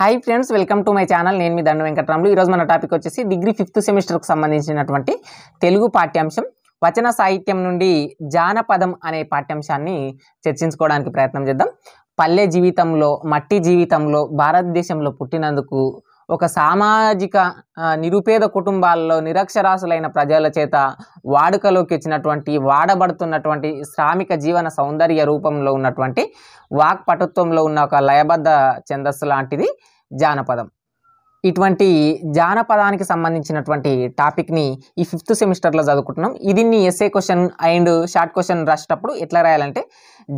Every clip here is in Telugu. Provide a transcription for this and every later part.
hi friends welcome to my channel నేను మీ దండ వెంకటరాములు ఈరోజు మన టాపిక్ వచ్చేసి డిగ్రీ ఫిఫ్త్ సెమిస్టర్కి సంబంధించినటువంటి తెలుగు పాఠ్యాంశం వచన సాహిత్యం నుండి జానపదం అనే పాఠ్యాంశాన్ని చర్చించుకోవడానికి ప్రయత్నం చేద్దాం పల్లె జీవితంలో మట్టి జీవితంలో భారతదేశంలో పుట్టినందుకు ఒక సామాజిక నిరుపేద కుటుంబాల్లో నిరక్షరాశులైన ప్రజల చేత వాడుకలోకి వచ్చినటువంటి వాడబడుతున్నటువంటి శ్రామిక జీవన సౌందర్య రూపంలో ఉన్నటువంటి వాక్పటుత్వంలో ఉన్న ఒక లయబద్ధ ఛందస్సు లాంటిది జానపదం ఇటువంటి జానపదానికి సంబంధించినటువంటి టాపిక్ని ఈ ఫిఫ్త్ సెమిస్టర్లో చదువుకుంటున్నాం ఇది SA question and short question రాసేటప్పుడు ఎట్లా రాయాలంటే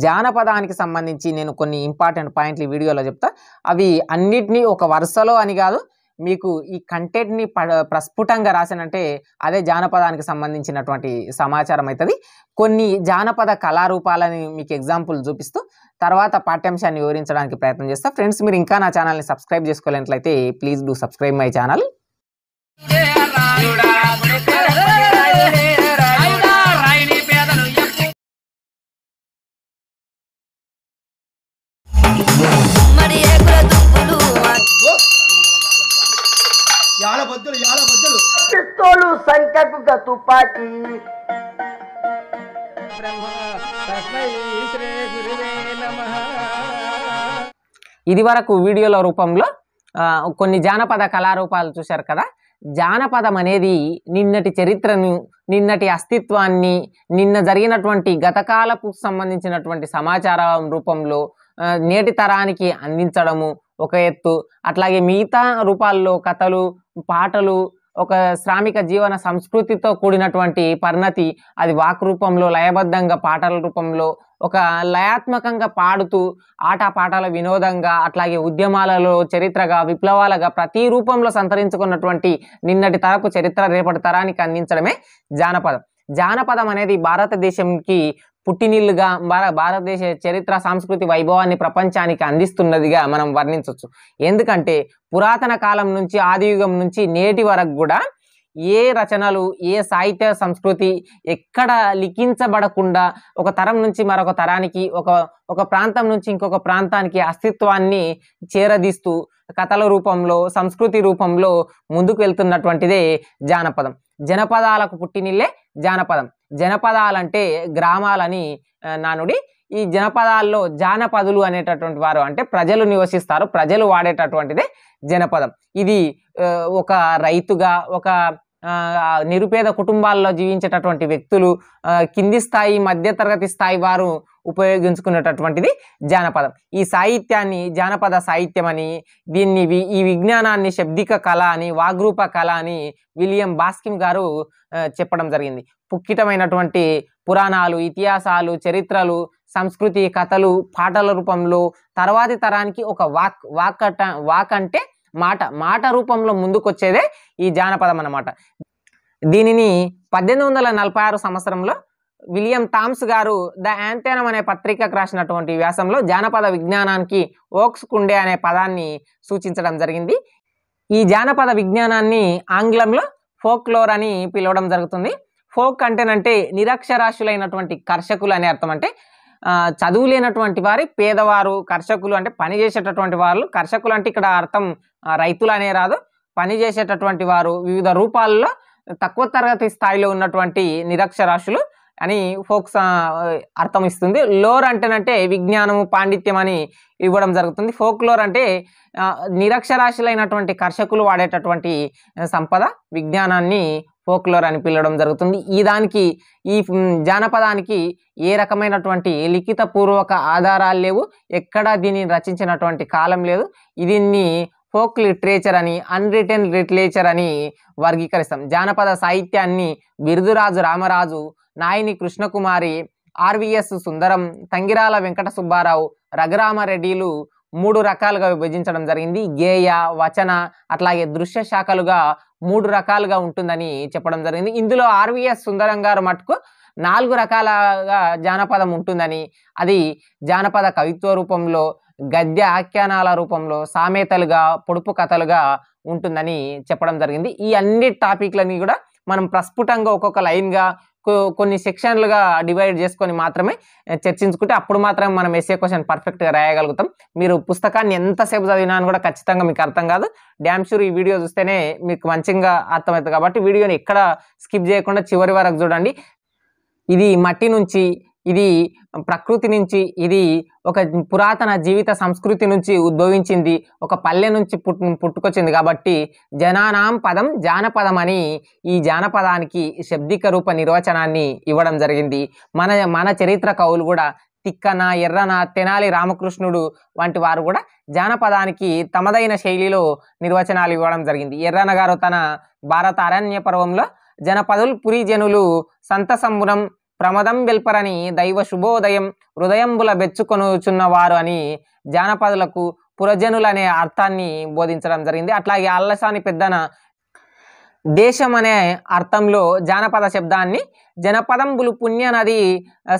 జానపదానికి సంబంధించి నేను కొన్ని ఇంపార్టెంట్ పాయింట్లు ఈ వీడియోలో చెప్తా అవి అన్నిటినీ ఒక వరుసలో అని కాదు మీకు ఈ కంటెంట్ని ప ప్రస్ఫుటంగా రాసానంటే అదే జానపదానికి సంబంధించినటువంటి సమాచారం అవుతుంది కొన్ని జానపద కళారూపాలని మీకు ఎగ్జాంపుల్ చూపిస్తూ తర్వాత పాఠ్యాంశాన్ని వివరించడానికి ప్రయత్నం చేస్తా ఫ్రెండ్స్ మీరు ఇంకా నా ఛానల్ని సబ్స్క్రైబ్ చేసుకోలేనట్లయితే please do subscribe my channel तुपाची ఇది వరకు వీడియోల రూపంలో కొన్ని జానపద కళారూపాలు చూశారు కదా జానపదం అనేది నిన్నటి చరిత్రను నిన్నటి అస్తిత్వాన్ని నిన్న జరిగినటువంటి గతకాలకు సంబంధించినటువంటి సమాచారం రూపంలో నేటి తరానికి అందించడము ఒక ఎత్తు అట్లాగే మిగతా రూపాల్లో కథలు పాటలు ఒక శ్రామిక జీవన సంస్కృతితో కూడినటువంటి పరిణతి అది వాక్ రూపంలో లయబద్ధంగా పాటల రూపంలో ఒక లయాత్మకంగా పాడుతూ ఆట పాటల వినోదంగా అట్లాగే ఉద్యమాలలో చరిత్రగా విప్లవాలుగా ప్రతి రూపంలో సంతరించుకున్నటువంటి నిన్నటి తరకు చరిత్ర రేపటి తరానికి అందించడమే జానపదం జానపదం అనేది భారతదేశంకి పుట్టినిల్లుగా భారతదేశ చరిత్ర సాంస్కృతి వైభవాన్ని ప్రపంచానికి అందిస్తున్నదిగా మనం వర్ణించవచ్చు ఎందుకంటే పురాతన కాలం నుంచి ఆదియుగం నుంచి నేటి వరకు కూడా ఏ రచనలు ఏ సాహిత్య సంస్కృతి ఎక్కడ లిఖించబడకుండా ఒక తరం నుంచి మరొక తరానికి ఒక ఒక ప్రాంతం నుంచి ఇంకొక ప్రాంతానికి అస్తిత్వాన్ని చేరదీస్తూ కథల రూపంలో సంస్కృతి రూపంలో ముందుకు వెళ్తున్నటువంటిదే జానపదం జనపదాలకు పుట్టినిల్లే జానపదం జనపదాలంటే గ్రామాలని నానుడి ఈ జనపదాల్లో జానపదులు అనేటటువంటి వారు అంటే ప్రజలు నివసిస్తారు ప్రజలు వాడేటటువంటిదే జనపదం ఇది ఒక రైతుగా ఒక నిరుపేద కుటుంబాల్లో జీవించేటటువంటి వ్యక్తులు కింది స్థాయి మధ్యతరగతి స్థాయి వారు ఉపయోగించుకునేటటువంటిది జానపదం ఈ సాహిత్యాన్ని జానపద సాహిత్యం అని దీన్ని ఈ విజ్ఞానాన్ని శబ్దిక కళ అని వాగ్రూప కళ అని విలియం బాస్కిమ్ గారు చెప్పడం జరిగింది పుక్కిటమైనటువంటి పురాణాలు ఇతిహాసాలు చరిత్రలు సంస్కృతి కథలు పాటల రూపంలో తర్వాతి తరానికి ఒక వాక్ వాకట వాక్ అంటే మాట మాట రూపంలో ముందుకొచ్చేదే ఈ జానపదం అన్నమాట దీనిని పద్దెనిమిది వందల నలభై ఆరు సంవత్సరంలో విలియం థామ్స్ గారు ద యాంటేనం అనే పత్రికకు రాసినటువంటి వ్యాసంలో జానపద విజ్ఞానానికి ఓక్స్ కుండే అనే పదాన్ని సూచించడం జరిగింది ఈ జానపద విజ్ఞానాన్ని ఆంగ్లంలో ఫోక్ లోర్ అని పిలవడం జరుగుతుంది ఫోక్ అంటేనంటే నిరక్షరాశులైనటువంటి కర్షకులు అనే అర్థం అంటే చదువు లేనటువంటి వారి పేదవారు కర్షకులు అంటే పని చేసేటటువంటి వాళ్ళు కర్షకులు అంటే ఇక్కడ అర్థం రైతులు అనే రాదు పని చేసేటటువంటి వారు వివిధ రూపాల్లో తక్కువ తరగతి స్థాయిలో ఉన్నటువంటి నిరక్షరాశులు అని ఫోక్స్ అర్థం ఇస్తుంది లోర్ అంటేనంటే విజ్ఞానము పాండిత్యం అని ఇవ్వడం జరుగుతుంది ఫోక్లోర్ అంటే నిరక్షరాశులైనటువంటి కర్షకులు వాడేటటువంటి సంపద విజ్ఞానాన్ని ఫోక్లోర్ అని పిలవడం జరుగుతుంది ఈ దానికి ఈ జానపదానికి ఏ రకమైనటువంటి లిఖిత పూర్వక ఆధారాలు లేవు ఎక్కడా దీన్ని రచించినటువంటి కాలం లేదు దీన్ని ఫోక్ లిటరేచర్ అని అన్రిటర్న్ లిటరేచర్ అని వర్గీకరిస్తాం జానపద సాహిత్యాన్ని బిరుదురాజు రామరాజు నాయని కృష్ణకుమారి ఆర్వీఎస్ సుందరం తంగిరాల వెంకట సుబ్బారావు రఘురామరెడ్డిలు మూడు రకాలుగా విభజించడం జరిగింది గేయ వచన అట్లాగే దృశ్య శాఖలుగా మూడు రకాలుగా ఉంటుందని చెప్పడం జరిగింది ఇందులో ఆర్వీఎస్ సుందరం గారు మటుకు నాలుగు రకాలుగా జానపదం ఉంటుందని అది జానపద కవిత్వ రూపంలో గద్య ఆఖ్యానాల రూపంలో సామెతలుగా పొడుపు కథలుగా ఉంటుందని చెప్పడం జరిగింది ఈ అన్ని టాపిక్లని కూడా మనం ప్రస్ఫుటంగా ఒక్కొక్క లైన్గా కొన్ని సెక్షన్లుగా డివైడ్ చేసుకొని మాత్రమే చర్చించుకుంటే అప్పుడు మాత్రమే మనం ఎస్ఏ క్వశ్చన్ పర్ఫెక్ట్గా రాయగలుగుతాం మీరు పుస్తకాన్ని ఎంతసేపు చదివినా అని కూడా ఖచ్చితంగా మీకు అర్థం కాదు డ్యామ్ షూర్ ఈ వీడియో చూస్తేనే మీకు మంచిగా అర్థమవుతుంది కాబట్టి వీడియోని ఎక్కడ స్కిప్ చేయకుండా చివరి వరకు చూడండి ఇది మట్టి నుంచి ఇది ప్రకృతి నుంచి ఇది ఒక పురాతన జీవిత సంస్కృతి నుంచి ఉద్భవించింది ఒక పల్లె నుంచి పుట్ పుట్టుకొచ్చింది కాబట్టి జనానాం పదం జానపదం అని ఈ జానపదానికి శబ్దిక రూప నిర్వచనాన్ని ఇవ్వడం జరిగింది మన మన చరిత్ర కవులు కూడా తిక్కన ఎర్రన తెనాలి రామకృష్ణుడు వంటి వారు కూడా జానపదానికి తమదైన శైలిలో నిర్వచనాలు ఇవ్వడం జరిగింది ఎర్రన గారు తన భారత అరణ్య పర్వంలో జనపదులు పురిజనులు సంతసంబురం ప్రమదం వెల్పరని దైవ శుభోదయం హృదయంబుల బెచ్చుకొనుచున్నవారు అని జానపదులకు పురజనులనే అర్థాన్ని బోధించడం జరిగింది అట్లాగే అల్లసాని పెద్దన దేశం అనే అర్థంలో జానపద శబ్దాన్ని జనపదంబులు పుణ్యనది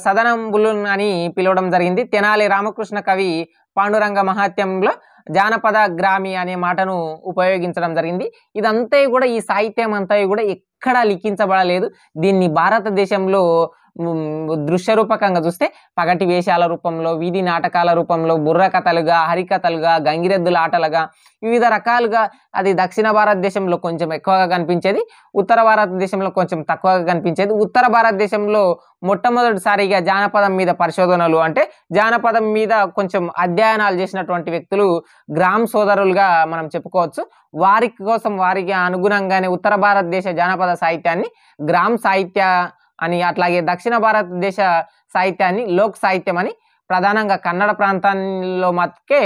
సదనంబులు అని పిలవడం జరిగింది తెనాలి రామకృష్ణ కవి పాండురంగ మహాత్యంలో జానపద గ్రామి అనే మాటను ఉపయోగించడం జరిగింది ఇదంతా కూడా ఈ సాహిత్యం అంతా కూడా ఎక్కడా లిఖించబడలేదు దీన్ని భారతదేశంలో దృశ్య రూపకంగా చూస్తే పగటి వేషాల రూపంలో వీధి నాటకాల రూపంలో బుర్ర కథలుగా హరికథలుగా గంగిరెద్దుల ఆటలుగా వివిధ రకాలుగా అది దక్షిణ భారతదేశంలో కొంచెం ఎక్కువగా కనిపించేది ఉత్తర భారతదేశంలో కొంచెం తక్కువగా కనిపించేది ఉత్తర భారతదేశంలో మొట్టమొదటిసారిగా జానపదం మీద పరిశోధనలు అంటే జానపదం మీద కొంచెం అధ్యయనాలు చేసినటువంటి వ్యక్తులు గ్రామ సోదరులుగా మనం చెప్పుకోవచ్చు వారి కోసం వారికి అనుగుణంగానే ఉత్తర భారతదేశ జానపద సాహిత్యాన్ని గ్రామ్ సాహిత్య అని అట్లాగే దక్షిణ భారతదేశ సాహిత్యాన్ని లోక్ సాహిత్యం అని ప్రధానంగా కన్నడ ప్రాంతాల్లో మాత్రకే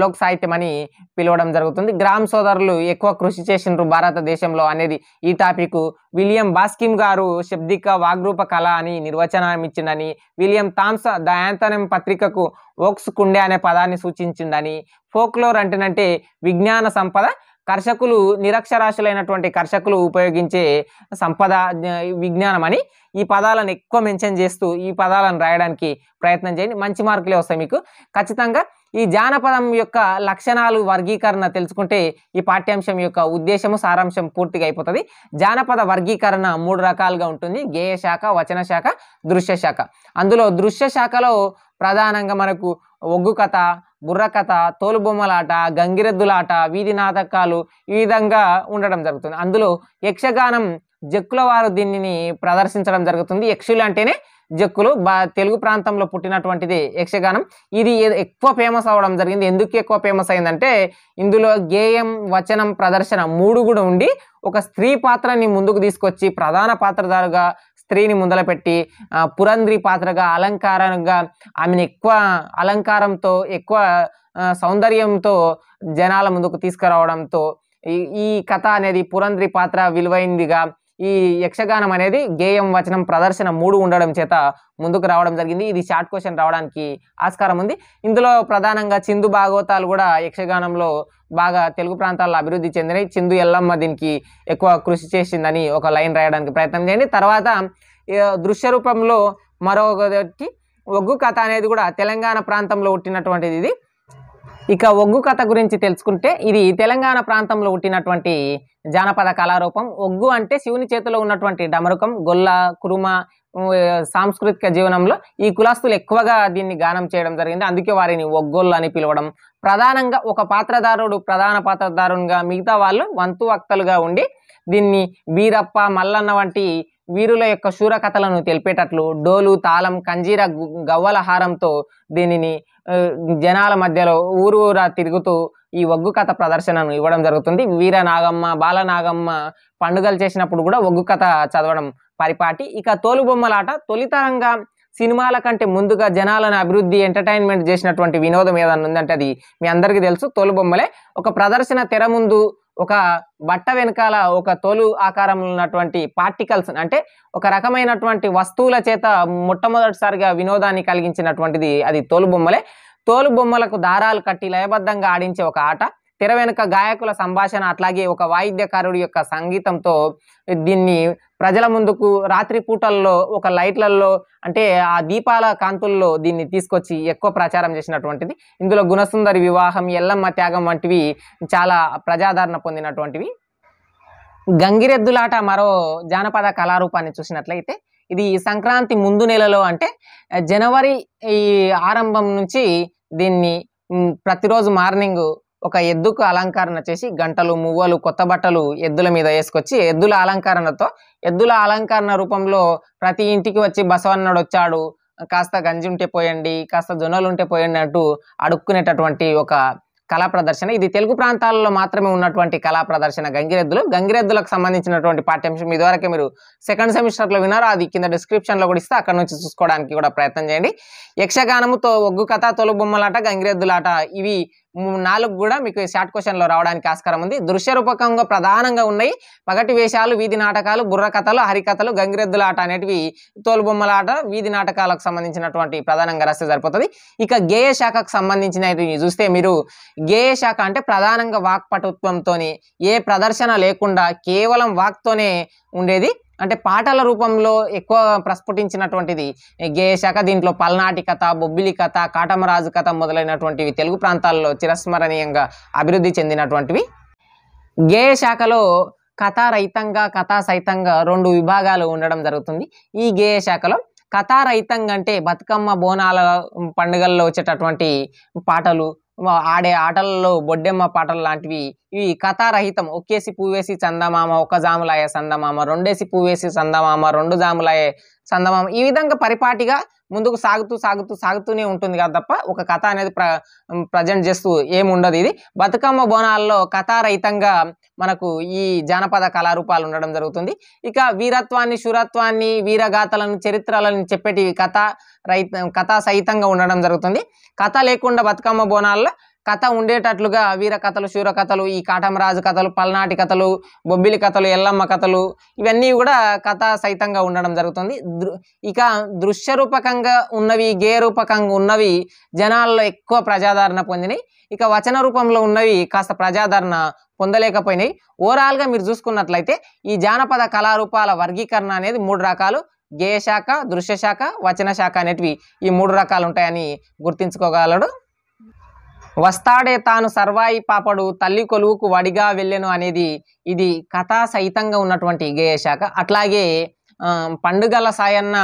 లోక్ సాహిత్యం అని పిలవడం జరుగుతుంది గ్రామ్ సోదరులు ఎక్కువ కృషి చేసినారు భారతదేశంలో అనేది ఈ టాపిక్ విలియం బాస్కిమ్ గారు శబ్దిక వాగ్రూప కళ అని నిర్వచనం ఇచ్చిండని విలియం థామ్స్ ద యాంతనం పత్రికకు ఓక్స్ కుండే అనే పదాన్ని సూచించిండని ఫోక్లోర్ అంటేనంటే విజ్ఞాన సంపద కర్షకులు నిరక్షరాశులైనటువంటి కర్షకులు ఉపయోగించే సంపద విజ్ఞానం అని ఈ పదాలను ఎక్కువ మెన్షన్ చేస్తూ ఈ పదాలను రాయడానికి ప్రయత్నం చేయండి మంచి మార్కులే వస్తాయి మీకు ఖచ్చితంగా ఈ జానపదం యొక్క లక్షణాలు వర్గీకరణ తెలుసుకుంటే ఈ పాఠ్యాంశం యొక్క ఉద్దేశము సారాంశం పూర్తిగా అయిపోతుంది జానపద వర్గీకరణ మూడు రకాలుగా ఉంటుంది గేయ శాఖ వచన శాఖ దృశ్య శాఖ అందులో దృశ్య శాఖలో ప్రధానంగా మనకు ఒగ్గు కథ బుర్రకథ తోలుబొమ్మలాట గంగిరెద్దులాట వీధి నాటకాలు ఈ విధంగా ఉండడం జరుగుతుంది అందులో యక్షగానం జక్కుల వారు దీనిని ప్రదర్శించడం జరుగుతుంది యక్షులు అంటేనే జక్కులు బా తెలుగు ప్రాంతంలో పుట్టినటువంటిది యక్షగానం ఇది ఎక్కువ ఫేమస్ అవ్వడం జరిగింది ఎందుకు ఎక్కువ ఫేమస్ అయిందంటే ఇందులో గేయం వచనం ప్రదర్శన మూడు కూడా ఉండి ఒక స్త్రీ పాత్రని ముందుకు తీసుకొచ్చి ప్రధాన పాత్రధారుగా స్త్రీని పెట్టి పురంద్రి పాత్రగా అలంకారంగా ఆమెను ఎక్కువ అలంకారంతో ఎక్కువ సౌందర్యంతో జనాల ముందుకు తీసుకురావడంతో ఈ కథ అనేది పురంద్రి పాత్ర విలువైందిగా ఈ యక్షగానం అనేది గేయం వచనం ప్రదర్శన మూడు ఉండడం చేత ముందుకు రావడం జరిగింది ఇది షార్ట్ క్వశ్చన్ రావడానికి ఆస్కారం ఉంది ఇందులో ప్రధానంగా చిందు భాగవతాలు కూడా యక్షగానంలో బాగా తెలుగు ప్రాంతాల్లో అభివృద్ధి చెందినవి చిందు ఎల్లమ్మ దీనికి ఎక్కువ కృషి చేసిందని ఒక లైన్ రాయడానికి ప్రయత్నం చేయండి తర్వాత దృశ్య రూపంలో మరొకటి ఒగ్గు కథ అనేది కూడా తెలంగాణ ప్రాంతంలో పుట్టినటువంటిది ఇది ఇక ఒగ్గు కథ గురించి తెలుసుకుంటే ఇది తెలంగాణ ప్రాంతంలో పుట్టినటువంటి జానపద కళారూపం ఒగ్గు అంటే శివుని చేతిలో ఉన్నటువంటి డమరుకం గొల్ల కురుమ సాంస్కృతిక జీవనంలో ఈ కులాస్తులు ఎక్కువగా దీన్ని గానం చేయడం జరిగింది అందుకే వారిని ఒగ్గోళ్ళు అని పిలవడం ప్రధానంగా ఒక పాత్రధారుడు ప్రధాన పాత్రధారునిగా మిగతా వాళ్ళు వంతు వక్తలుగా ఉండి దీన్ని వీరప్ప మల్లన్న వంటి వీరుల యొక్క శూరకథలను తెలిపేటట్లు డోలు తాళం కంజీర గవ్వల హారంతో దీనిని జనాల మధ్యలో ఊరు ఊరా తిరుగుతూ ఈ ఒగ్గు కథ ప్రదర్శనను ఇవ్వడం జరుగుతుంది వీర నాగమ్మ బాల నాగమ్మ పండుగలు చేసినప్పుడు కూడా ఒగ్గు కథ చదవడం పరిపాటి ఇక తోలుబొమ్మలాట తొలితరంగా సినిమాల కంటే ముందుగా జనాలను అభివృద్ధి ఎంటర్టైన్మెంట్ చేసినటువంటి వినోదం ఏదన్నా ఉందంటే అది మీ అందరికీ తెలుసు తోలుబొమ్మలే ఒక ప్రదర్శన తెర ముందు ఒక బట్ట వెనకాల ఒక తోలు ఆకారంలో ఉన్నటువంటి పార్టికల్స్ అంటే ఒక రకమైనటువంటి వస్తువుల చేత మొట్టమొదటిసారిగా వినోదాన్ని కలిగించినటువంటిది అది తోలు బొమ్మలే తోలు బొమ్మలకు దారాలు కట్టి లయబద్ధంగా ఆడించే ఒక ఆట తెర వెనుక గాయకుల సంభాషణ అట్లాగే ఒక వాయిద్యకారుడి యొక్క సంగీతంతో దీన్ని ప్రజల ముందుకు రాత్రి పూటల్లో ఒక లైట్లలో అంటే ఆ దీపాల కాంతుల్లో దీన్ని తీసుకొచ్చి ఎక్కువ ప్రచారం చేసినటువంటిది ఇందులో గుణసుందరి వివాహం ఎల్లమ్మ త్యాగం వంటివి చాలా ప్రజాదరణ పొందినటువంటివి గంగిరెద్దులాట మరో జానపద కళారూపాన్ని చూసినట్లయితే ఇది సంక్రాంతి ముందు నెలలో అంటే జనవరి ఈ ఆరంభం నుంచి దీన్ని ప్రతిరోజు మార్నింగ్ ఒక ఎద్దుకు అలంకరణ చేసి గంటలు మువ్వలు కొత్త బట్టలు ఎద్దుల మీద వేసుకొచ్చి ఎద్దుల అలంకరణతో ఎద్దుల అలంకరణ రూపంలో ప్రతి ఇంటికి వచ్చి బసవన్నడు వచ్చాడు కాస్త గంజి ఉంటే పోయండి కాస్త జొన్నలు ఉంటే పోయండి అంటూ అడుక్కునేటటువంటి ఒక కళా ప్రదర్శన ఇది తెలుగు ప్రాంతాలలో మాత్రమే ఉన్నటువంటి కళా ప్రదర్శన గంగిరెద్దులు గంగిరెద్దులకు సంబంధించినటువంటి పాఠ్యాంశం ఇదివరకే మీరు సెకండ్ సెమిస్టర్లో విన్నారో అది కింద డిస్క్రిప్షన్లో కూడా ఇస్తే అక్కడ నుంచి చూసుకోవడానికి కూడా ప్రయత్నం చేయండి యక్షగానముతో ఒగ్గు కథ తొలుబొమ్మలాట గంగిరెద్దులాట ఇవి నాలుగు కూడా మీకు షార్ట్ క్వశ్చన్లో రావడానికి ఆస్కారం ఉంది దృశ్య రూపకంగా ప్రధానంగా ఉన్నాయి పగటి వేషాలు వీధి నాటకాలు బుర్ర కథలు హరికథలు గంగిరెద్దుల ఆట అనేటివి తోలుబొమ్మల ఆట వీధి నాటకాలకు సంబంధించినటువంటి ప్రధానంగా రాస్తే సరిపోతుంది ఇక గేయ శాఖకు సంబంధించిన చూస్తే మీరు గేయ శాఖ అంటే ప్రధానంగా వాక్పటుత్వంతో ఏ ప్రదర్శన లేకుండా కేవలం వాక్తోనే ఉండేది అంటే పాటల రూపంలో ఎక్కువ ప్రస్ఫుటించినటువంటిది గేయశాఖ దీంట్లో పల్నాటి కథ బొబ్బిలి కథ కాటమరాజు కథ మొదలైనటువంటివి తెలుగు ప్రాంతాల్లో చిరస్మరణీయంగా అభివృద్ధి చెందినటువంటివి గేయ శాఖలో కథా రహితంగా కథా సహితంగా రెండు విభాగాలు ఉండడం జరుగుతుంది ఈ గేయ శాఖలో కథా రహితంగా అంటే బతుకమ్మ బోనాల పండుగల్లో వచ్చేటటువంటి పాటలు ఆడే ఆటల్లో బొడ్డెమ్మ పాటలు లాంటివి ఇవి కథారహితం ఒకేసి పువ్వేసి చందమామ ఒక జాములాయ చందమామ రెండేసి పువ్వేసి చందమామ రెండు జాములాయే చందమామ ఈ విధంగా పరిపాటిగా ముందుకు సాగుతూ సాగుతూ సాగుతూనే ఉంటుంది కదా తప్ప ఒక కథ అనేది ప్ర ప్రజెంట్ చేస్తూ ఏముండదు ఇది బతుకమ్మ బోనాల్లో కథారహితంగా మనకు ఈ జానపద కళారూపాలు ఉండడం జరుగుతుంది ఇక వీరత్వాన్ని శురత్వాన్ని వీరగాథలను చరిత్రలను చెప్పేటి కథ రహిత కథా సహితంగా ఉండడం జరుగుతుంది కథ లేకుండా బతుకమ్మ బోనాల్లో కథ ఉండేటట్లుగా వీర కథలు శూర కథలు ఈ కాటమరాజు కథలు పల్నాటి కథలు బొబ్బిలి కథలు ఎల్లమ్మ కథలు ఇవన్నీ కూడా కథ సహితంగా ఉండడం జరుగుతుంది ఇక దృశ్యరూపకంగా ఉన్నవి రూపకంగా ఉన్నవి జనాల్లో ఎక్కువ ప్రజాదరణ పొందినాయి ఇక వచన రూపంలో ఉన్నవి కాస్త ప్రజాదరణ పొందలేకపోయినాయి ఓవరాల్గా మీరు చూసుకున్నట్లయితే ఈ జానపద కళారూపాల వర్గీకరణ అనేది మూడు రకాలు గేయ శాఖ దృశ్య శాఖ వచన శాఖ అనేటివి ఈ మూడు రకాలు ఉంటాయని గుర్తించుకోగలడు వస్తాడే తాను సర్వాయి పాపడు తల్లి కొలువుకు వడిగా వెళ్ళెను అనేది ఇది కథా సహితంగా ఉన్నటువంటి గేయశాఖ అట్లాగే పండుగల సాయన్న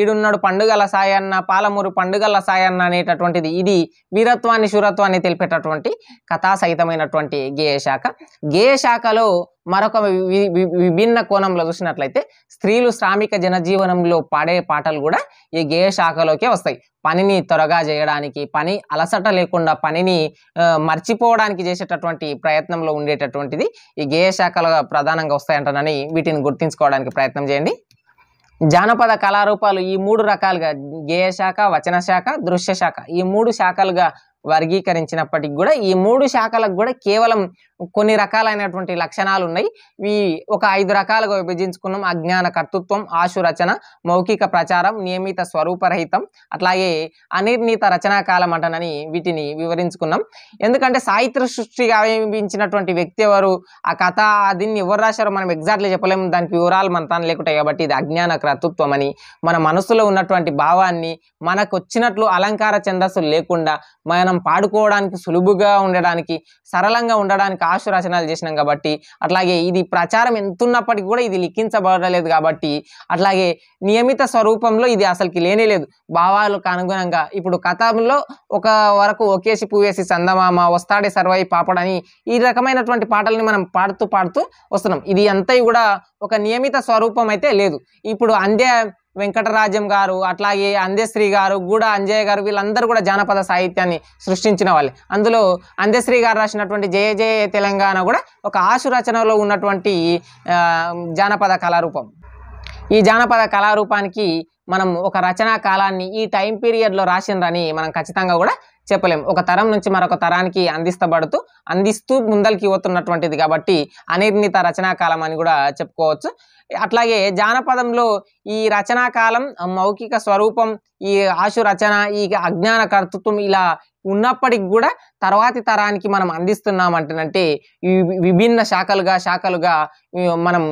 ఈడున్నాడు పండుగల సాయన్న పాలమూరు పండుగల సాయన్న అనేటటువంటిది ఇది వీరత్వాన్ని శూరత్వాన్ని తెలిపేటటువంటి కథా సహితమైనటువంటి గేయశాఖ గేయశాఖలో మరొక విభిన్న కోణంలో చూసినట్లయితే స్త్రీలు శ్రామిక జనజీవనంలో పాడే పాటలు కూడా ఈ గేయ శాఖలోకే వస్తాయి పనిని త్వరగా చేయడానికి పని అలసట లేకుండా పనిని మర్చిపోవడానికి చేసేటటువంటి ప్రయత్నంలో ఉండేటటువంటిది ఈ గేయ శాఖలుగా ప్రధానంగా వస్తాయంటనని వీటిని గుర్తించుకోవడానికి ప్రయత్నం చేయండి జానపద కళారూపాలు ఈ మూడు రకాలుగా గేయ శాఖ వచన శాఖ దృశ్య శాఖ ఈ మూడు శాఖలుగా వర్గీకరించినప్పటికి కూడా ఈ మూడు శాఖలకు కూడా కేవలం కొన్ని రకాలైనటువంటి లక్షణాలు ఉన్నాయి ఈ ఒక ఐదు రకాలుగా విభజించుకున్నాం అజ్ఞాన కర్తృత్వం ఆశు రచన మౌఖిక ప్రచారం నియమిత స్వరూపరహితం అట్లాగే అనిర్ణీత రచనా కాలం అంటనని వీటిని వివరించుకున్నాం ఎందుకంటే సాహిత్య సృష్టిగా అవలంబించినటువంటి వ్యక్తి ఎవరు ఆ కథ దీన్ని ఎవరు రాశారో మనం ఎగ్జాక్ట్లీ చెప్పలేము దానికి వివరాలు మన తాను లేకుంటాయి కాబట్టి ఇది అజ్ఞాన కర్తృత్వం అని మన మనసులో ఉన్నటువంటి భావాన్ని మనకు వచ్చినట్లు అలంకార ఛందస్సు లేకుండా మన మనం పాడుకోవడానికి సులువుగా ఉండడానికి సరళంగా ఉండడానికి ఆశు రచనలు చేసినాం కాబట్టి అట్లాగే ఇది ప్రచారం ఎంతున్నప్పటికీ కూడా ఇది లిఖించబడలేదు కాబట్టి అట్లాగే నియమిత స్వరూపంలో ఇది అసలుకి లేనేలేదు భావాలకు అనుగుణంగా ఇప్పుడు కథంలో ఒక వరకు ఒకేసి పువేసి చందమామ వస్తాడే సర్వై పాపడని ఈ రకమైనటువంటి పాటల్ని మనం పాడుతూ పాడుతూ వస్తున్నాం ఇది అంతా కూడా ఒక నియమిత స్వరూపం అయితే లేదు ఇప్పుడు అందే వెంకటరాజ్యం గారు అట్లాగే అందేశ్రీ గారు గూడ అంజయ్య గారు వీళ్ళందరూ కూడా జానపద సాహిత్యాన్ని సృష్టించిన వాళ్ళే అందులో అందేశ్రీ గారు రాసినటువంటి జయ జయ తెలంగాణ కూడా ఒక ఆశు రచనలో ఉన్నటువంటి జానపద కళారూపం ఈ జానపద కళారూపానికి మనం ఒక రచనా కాలాన్ని ఈ టైం పీరియడ్లో రాసిండ్రని మనం ఖచ్చితంగా కూడా చెప్పలేము ఒక తరం నుంచి మరొక తరానికి అందిస్తబడుతూ అందిస్తూ ముందలకి పోతున్నటువంటిది కాబట్టి అనిర్ణిత రచనాకాలం అని కూడా చెప్పుకోవచ్చు అట్లాగే జానపదంలో ఈ రచనాకాలం మౌఖిక స్వరూపం ఈ ఆశు రచన ఈ అజ్ఞాన కర్తృత్వం ఇలా ఉన్నప్పటికి కూడా తర్వాతి తరానికి మనం అందిస్తున్నామంటేనంటే ఈ విభిన్న శాఖలుగా శాఖలుగా మనం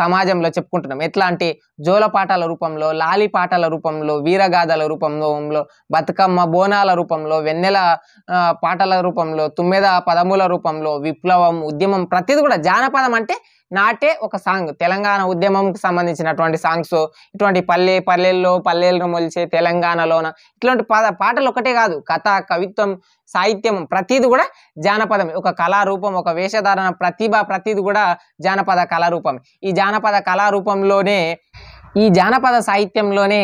సమాజంలో చెప్పుకుంటున్నాం ఎట్లా అంటే జోలపాటాల రూపంలో లాలి పాటల రూపంలో వీరగాథల రూపంలో బతుకమ్మ బోనాల రూపంలో వెన్నెల పాటల రూపంలో తుమ్మెద పదముల రూపంలో విప్లవం ఉద్యమం ప్రతిది కూడా జానపదం అంటే నాటే ఒక సాంగ్ తెలంగాణ ఉద్యమంకి సంబంధించినటువంటి సాంగ్స్ ఇటువంటి పల్లె పల్లెల్లో పల్లెలను మొలిచే తెలంగాణలోన ఇట్లాంటి పాటలు ఒకటే కాదు కథ కవిత్వం సాహిత్యం ప్రతిది కూడా జానపదం ఒక కళారూపం ఒక వేషధారణ ప్రతిభ ప్రతీది కూడా జానపద కళారూపం ఈ జానపద కళారూపంలోనే ఈ జానపద సాహిత్యంలోనే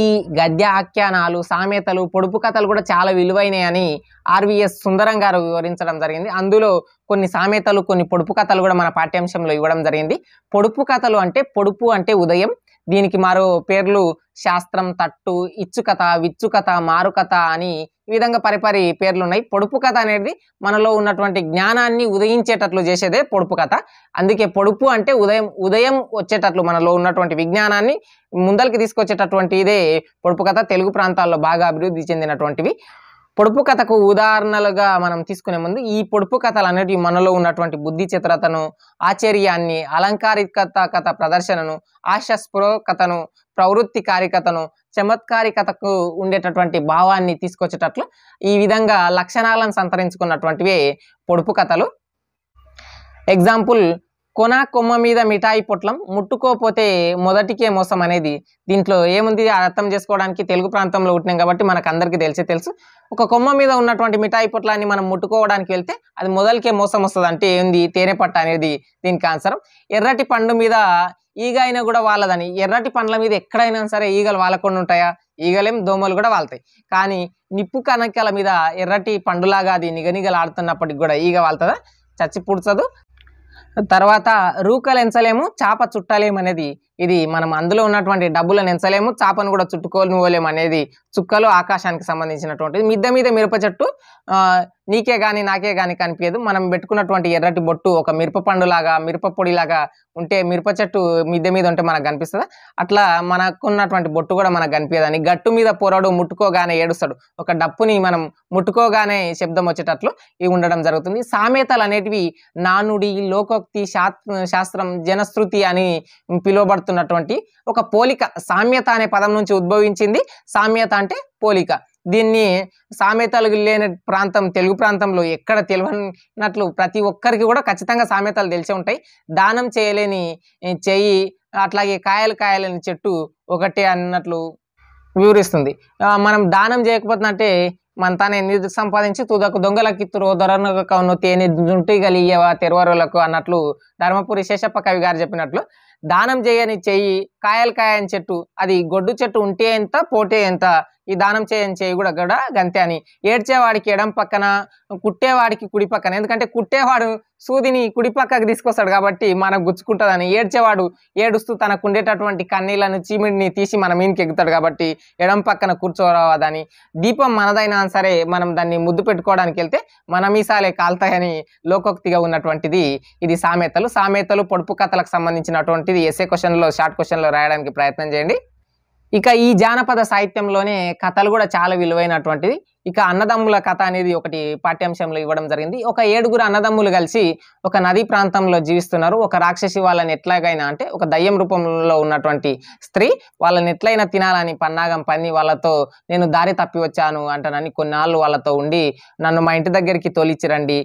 ఈ గద్య ఆఖ్యానాలు సామెతలు పొడుపు కథలు కూడా చాలా విలువైనవి ఆర్వీఎస్ సుందరం గారు వివరించడం జరిగింది అందులో కొన్ని సామెతలు కొన్ని పొడుపు కథలు కూడా మన పాఠ్యాంశంలో ఇవ్వడం జరిగింది పొడుపు కథలు అంటే పొడుపు అంటే ఉదయం దీనికి మరో పేర్లు శాస్త్రం తట్టు ఇచ్చుకథ విచ్చుకథ మారుకథ అని ఈ విధంగా పరిపరి పేర్లు ఉన్నాయి పొడుపు కథ అనేది మనలో ఉన్నటువంటి జ్ఞానాన్ని ఉదయించేటట్లు చేసేదే పొడుపు కథ అందుకే పొడుపు అంటే ఉదయం ఉదయం వచ్చేటట్లు మనలో ఉన్నటువంటి విజ్ఞానాన్ని ముందలకి తీసుకొచ్చేటటువంటి ఇదే పొడుపు కథ తెలుగు ప్రాంతాల్లో బాగా అభివృద్ధి చెందినటువంటివి పొడుపు కథకు ఉదాహరణలుగా మనం తీసుకునే ముందు ఈ పొడుపు కథలు అనేటివి మనలో ఉన్నటువంటి బుద్ధి చిత్రతను ఆశ్చర్యాన్ని అలంకారికత కథ ప్రదర్శనను ఆశాస్పృహకతను ప్రవృత్తి కారికతను చమత్కారికతకు ఉండేటటువంటి భావాన్ని తీసుకొచ్చేటట్లు ఈ విధంగా లక్షణాలను సంతరించుకున్నటువంటివే పొడుపు కథలు ఎగ్జాంపుల్ కొన కొమ్మ మీద మిఠాయి పొట్లం ముట్టుకోపోతే మొదటికే మోసం అనేది దీంట్లో ఏముంది అర్థం చేసుకోవడానికి తెలుగు ప్రాంతంలో ఉంటున్నాం కాబట్టి మనకు అందరికీ తెలిసే తెలుసు ఒక కొమ్మ మీద ఉన్నటువంటి మిఠాయి పొట్లాన్ని మనం ముట్టుకోవడానికి వెళ్తే అది మొదలకే మోసం వస్తుంది అంటే ఏంది తేనెపట్ట అనేది దీనికి ఆన్సరం ఎర్రటి పండు మీద ఈగ అయినా కూడా వాళ్ళదని ఎర్రటి పండ్ల మీద ఎక్కడైనా సరే ఈగలు వాళ్ళకుండా ఉంటాయా ఈగలేం దోమలు కూడా వాళ్తాయి కానీ నిప్పు కనకల మీద ఎర్రటి పండులాగా అది ఆడుతున్నప్పటికి కూడా ఈగ వాళ్తుందా చచ్చి పుడుచదు తర్వాత రూకలెంచలేము చాప చుట్టలేము అనేది ఇది మనం అందులో ఉన్నటువంటి డబ్బులను ఎంచలేము చాపను కూడా చుట్టుకోలేము అనేది చుక్కలు ఆకాశానికి సంబంధించినటువంటిది మిద్ద మీద మిరప చెట్టు నీకే కానీ నాకే కానీ కనిపించదు మనం పెట్టుకున్నటువంటి ఎర్రటి బొట్టు ఒక మిరప పండులాగా మిరప పొడిలాగా ఉంటే మిరప చెట్టు మిద్ద మీద ఉంటే మనకు కనిపిస్తుంది అట్లా మనకున్నటువంటి బొట్టు కూడా మనకు కనిపించదని గట్టు మీద పోరాడు ముట్టుకోగానే ఏడుస్తాడు ఒక డప్పుని మనం ముట్టుకోగానే శబ్దం వచ్చేటట్లు ఇవి ఉండడం జరుగుతుంది సామెతలు అనేటివి నానుడి లోకోక్తి శాస్త్రం జనశ్రుతి అని పిలువబడుతుంది మాట్లాడుతున్నటువంటి ఒక పోలిక సామ్యత అనే పదం నుంచి ఉద్భవించింది సామ్యత అంటే పోలిక దీన్ని సామెతలు లేని ప్రాంతం తెలుగు ప్రాంతంలో ఎక్కడ తెలియనట్లు ప్రతి ఒక్కరికి కూడా ఖచ్చితంగా సామెతలు తెలిసే ఉంటాయి దానం చేయలేని చెయ్యి అట్లాగే కాయలు కాయలేని చెట్టు ఒకటే అన్నట్లు వివరిస్తుంది మనం దానం చేయకపోతున్నట్టే మన తనే నిధి సంపాదించి తుదకు దొంగలకి తురో కవును తేనె జుంటి గలియవా తెరవరులకు అన్నట్లు ధర్మపురి శేషప్ప కవి గారు చెప్పినట్లు దానం చేయని చెయ్యి కాయలు కాయని చెట్టు అది గొడ్డు చెట్టు ఉంటే ఎంత పోటే ఎంత ఈ దానం చేయని చేయి కూడా అక్కడ గంతే అని ఏడ్చేవాడికి ఎడం పక్కన కుట్టేవాడికి కుడి పక్కన ఎందుకంటే కుట్టేవాడు సూదిని కుడి పక్కకు తీసుకొస్తాడు కాబట్టి మనకు గుచ్చుకుంటుందని ఏడ్చేవాడు ఏడుస్తూ తనకు ఉండేటటువంటి కన్నీళ్లను చీమిడిని తీసి మన మీనికి ఎక్కుతాడు కాబట్టి ఎడం పక్కన కూర్చోరావదని దీపం మనదైనా సరే మనం దాన్ని ముద్దు పెట్టుకోవడానికి వెళ్తే మన మీసాలే కాల్తాయని లోకోక్తిగా ఉన్నటువంటిది ఇది సామెతలు సామెతలు పొడుపు కథలకు సంబంధించినటువంటిది ఎస్ఏ క్వశ్చన్లో షార్ట్ క్వశ్చన్లో రాయడానికి ప్రయత్నం చేయండి ఇక ఈ జానపద సాహిత్యంలోనే కథలు కూడా చాలా విలువైనటువంటిది ఇక అన్నదమ్ముల కథ అనేది ఒకటి పాఠ్యాంశంలో ఇవ్వడం జరిగింది ఒక ఏడుగురు అన్నదమ్ములు కలిసి ఒక నదీ ప్రాంతంలో జీవిస్తున్నారు ఒక రాక్షసి వాళ్ళని ఎట్లాగైనా అంటే ఒక దయ్యం రూపంలో ఉన్నటువంటి స్త్రీ వాళ్ళని ఎట్లయినా తినాలని పన్నాగం పని వాళ్ళతో నేను దారి తప్పి వచ్చాను అంటానని కొన్నాళ్ళు వాళ్ళతో ఉండి నన్ను మా ఇంటి దగ్గరికి తోలిచ్చిరండి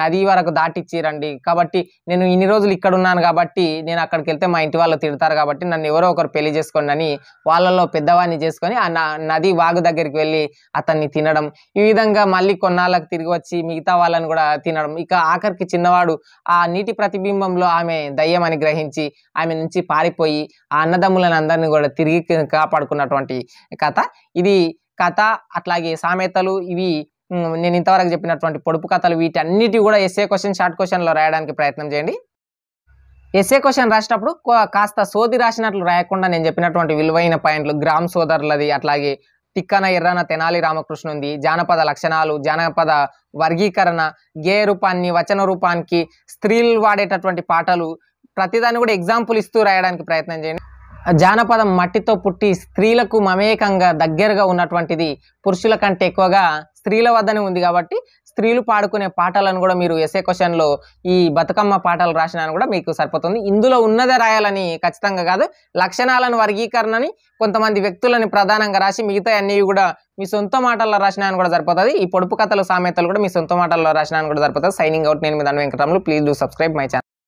నది వరకు దాటిచ్చిరండి కాబట్టి నేను ఇన్ని రోజులు ఇక్కడ ఉన్నాను కాబట్టి నేను అక్కడికి వెళ్తే మా ఇంటి వాళ్ళు తిడతారు కాబట్టి నన్ను ఎవరో ఒకరు పెళ్లి చేసుకోండి అని వాళ్ళలో పెద్దవాడిని చేసుకొని ఆ నది వాగు దగ్గరికి వెళ్ళి అతన్ని తినడం ఈ విధంగా మళ్ళీ కొన్నాళ్ళకు తిరిగి వచ్చి మిగతా వాళ్ళని కూడా తినడం ఇక ఆఖరికి చిన్నవాడు ఆ నీటి ప్రతిబింబంలో ఆమె దయ్యం అని గ్రహించి ఆమె నుంచి పారిపోయి ఆ అన్నదమ్ములను అందరినీ కూడా తిరిగి కాపాడుకున్నటువంటి కథ ఇది కథ అట్లాగే సామెతలు ఇవి నేను ఇంతవరకు చెప్పినటువంటి పొడుపు కథలు వీటన్నిటి కూడా ఎస్ఏ క్వశ్చన్ షార్ట్ క్వశ్చన్లో రాయడానికి ప్రయత్నం చేయండి ఎస్ఏ క్వశ్చన్ రాసినప్పుడు కాస్త సోది రాసినట్లు రాయకుండా నేను చెప్పినటువంటి విలువైన పాయింట్లు గ్రామ్ సోదరులది అట్లాగే తిక్కన ఎర్రన తెనాలి ఉంది జానపద లక్షణాలు జానపద వర్గీకరణ గేయ రూపాన్ని వచన రూపానికి స్త్రీలు వాడేటటువంటి పాటలు ప్రతిదాన్ని కూడా ఎగ్జాంపుల్ ఇస్తూ రాయడానికి ప్రయత్నం చేయండి జానపదం మట్టితో పుట్టి స్త్రీలకు మమేకంగా దగ్గరగా ఉన్నటువంటిది పురుషుల కంటే ఎక్కువగా స్త్రీల వద్దనే ఉంది కాబట్టి స్త్రీలు పాడుకునే పాటలను కూడా మీరు ఎస్ఏ క్వశ్చన్లో ఈ బతుకమ్మ పాటలు రాసిన కూడా మీకు సరిపోతుంది ఇందులో ఉన్నదే రాయాలని ఖచ్చితంగా కాదు లక్షణాలను వర్గీకరణని కొంతమంది వ్యక్తులని ప్రధానంగా రాసి మిగతా అన్నీ కూడా మీ సొంత మాటల్లో రాసిన కూడా సరిపోతుంది ఈ పొడుపు కథలు సామెతలు కూడా మీ సొంత మాటల్లో రాసిన కూడా సరిపోతుంది సైనింగ్ అవుట్ నేను మీ దాని Venkataramulu please do subscribe my channel